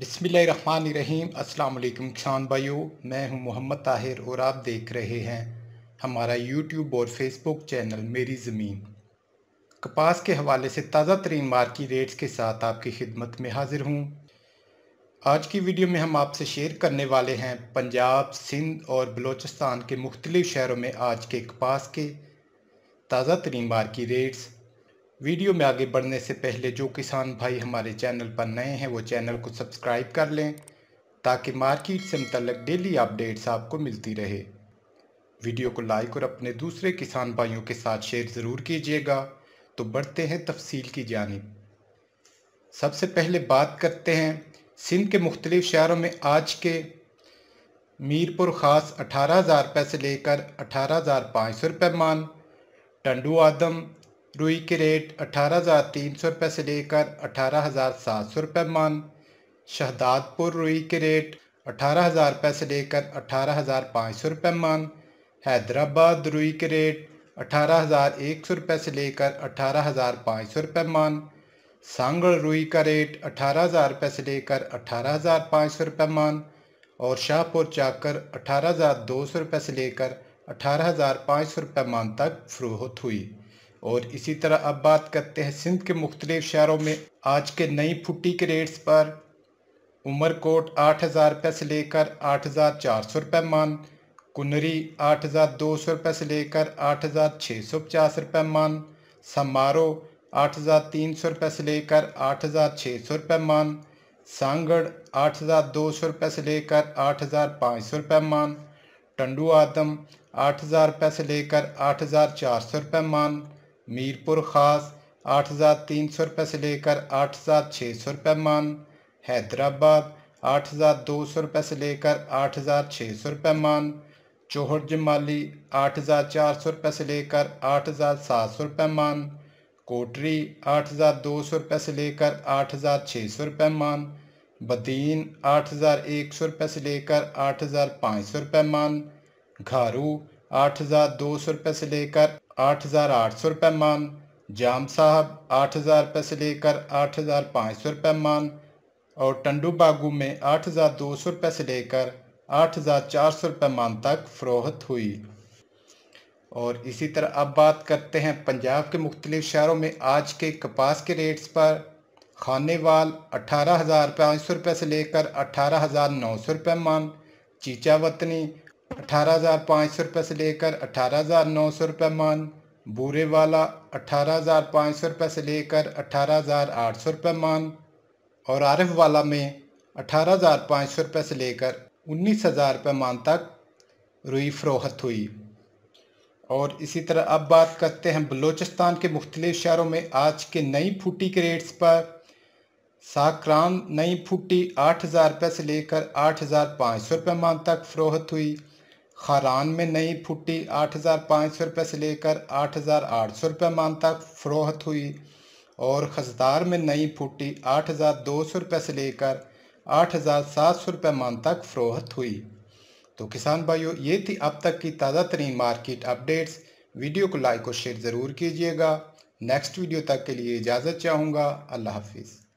बिसमीम अल्लाम किसान भाइयों मैं हूं मोहम्मद ताहिर और आप देख रहे हैं हमारा यूट्यूब और फेसबुक चैनल मेरी ज़मीन कपास के हवाले से ताज़ा तरीन मार्की रेट्स के साथ आपकी खिदमत में हाजिर हूं आज की वीडियो में हम आपसे शेयर करने वाले हैं पंजाब सिंध और बलोचिस्तान के मुख्तलिफ़ शहरों में आज के कपास के ताज़ा तरीन मार्की रेट्स वीडियो में आगे बढ़ने से पहले जो किसान भाई हमारे चैनल पर नए हैं वो चैनल को सब्सक्राइब कर लें ताकि मार्केट से मतलब डेली अपडेट्स आपको मिलती रहे वीडियो को लाइक और अपने दूसरे किसान भाइयों के साथ शेयर ज़रूर कीजिएगा तो बढ़ते हैं तफसील की जानब सबसे पहले बात करते हैं सिंध के मुख्तलिफ़ शहरों में आज के मीरपुर ख़ास अठारह हज़ार रुपये से लेकर अठारह हज़ार पाँच सौ रुपये मान टंडू आदम रुई के रेट अठारह हज़ार तीन सौ रुपये से लेकर अठारह हज़ार सात सौ रुपये मान शहदादपुर रुई के रेट अठारह हज़ार रुपये से लेकर अठारह हज़ार पाँच सौ रुपये मान हैदराबाद रुई के रेट अठारह हज़ार एक सौ रुपये से लेकर अठारह हज़ार पाँच सौ रुपये मान सांगड़ रुई का रेट अठारह हज़ार रुपये से लेकर अठारह हज़ार पाँच सौ रुपये मान और शाहपुर चाकर अठारह हज़ार दो सौ रुपये से लेकर अठारह हज़ार पाँच सौ रुपये मान तक फरोहत हुई और इसी तरह अब बात करते हैं सिंध के मुख्तलिफ शहरों में आज के नई फुटी के रेट्स पर उमरकोट आठ हज़ार रुपये से लेकर आठ हज़ार चार सौ रुपये मान कुनरी आठ हज़ार दो सौ रुपये से लेकर आठ हज़ार छः सौ पचास रुपये मान समारो आठ हज़ार तीन सौ रुपये से लेकर आठ हज़ार छः सौ रुपये मान सांगड़ आठ हज़ार दो सौ रुपये से लेकर आठ हज़ार पाँच सौ रुपये मान टंडू आदम आठ हज़ार रुपये से लेकर आठ हज़ार चार सौ रुपये मान मीरपुर ख़ास आठ हज़ार तीन सौ रुपये से लेकर आठ हज़ार छः सौ रुपये मान हैदराबाद आठ हज़ार दो सौ रुपये से लेकर आठ हज़ार छः सौ रुपये मान चौहट जमाली आठ हज़ार चार सौ रुपये से लेकर आठ हज़ार सात सौ रुपये मान कोटरी आठ हज़ार दो सौ रुपये से लेकर आठ हज़ार छः सौ रुपये मान बदीन आठ हज़ार एक सौ रुपये से लेकर आठ हज़ार पाँच सौ रुपये मान घारू आठ हज़ार दो सौ रुपये से लेकर आठ हज़ार आठ सौ रुपये मान जाम साहब आठ हज़ार रुपये से लेकर आठ हज़ार पाँच सौ रुपये मान और टंडू बागू में आठ हज़ार दो सौ रुपये से लेकर आठ हज़ार चार सौ रुपये मान तक फ़रोहत हुई और इसी तरह अब बात करते हैं पंजाब के मुख्तलिफ शहरों में आज के कपास के रेट्स पर खानेवाल अठारह हज़ार पाँच सौ रुपये से लेकर अठारह हज़ार नौ सौ रुपये मान चीचा वतनी अठारह हज़ार पाँच सौ रुपये से लेकर अठारह हज़ार नौ सौ रुपये मान बूरे वाला अठारह हज़ार पाँच सौ रुपये से लेकर अठारह हज़ार आठ सौ रुपये मान और आरफ वाला में अठारह हज़ार पाँच सौ से लेकर उन्नीस हज़ार रुपये मान तक रुई फरोहत हुई और इसी तरह अब बात करते हैं बलूचिस्तान के मुख्तलिफ शहरों में आज के नई फूटी के रेट्स पर साकरान नई फूटी आठ हज़ार रुपये से लेकर आठ हज़ार पाँच सौ रुपये मान तक फरोहत हुई खारान में नई फुट्टी आठ हज़ार पाँच सौ रुपये से लेकर आठ हज़ार आठ सौ रुपये मान तक फ़रोहत हुई और खजदार में नई फुट्टी आठ हज़ार दो सौ रुपये से लेकर आठ हज़ार सात सौ रुपये मान तक फ़रोहत हुई तो किसान भाइयों ये थी अब तक की ताज़ा तरीन मार्केट अपडेट्स वीडियो को लाइक और शेयर ज़रूर कीजिएगा नेक्स्ट वीडियो तक के लिए इजाज़त चाहूँगा अल्लाह हाफिज़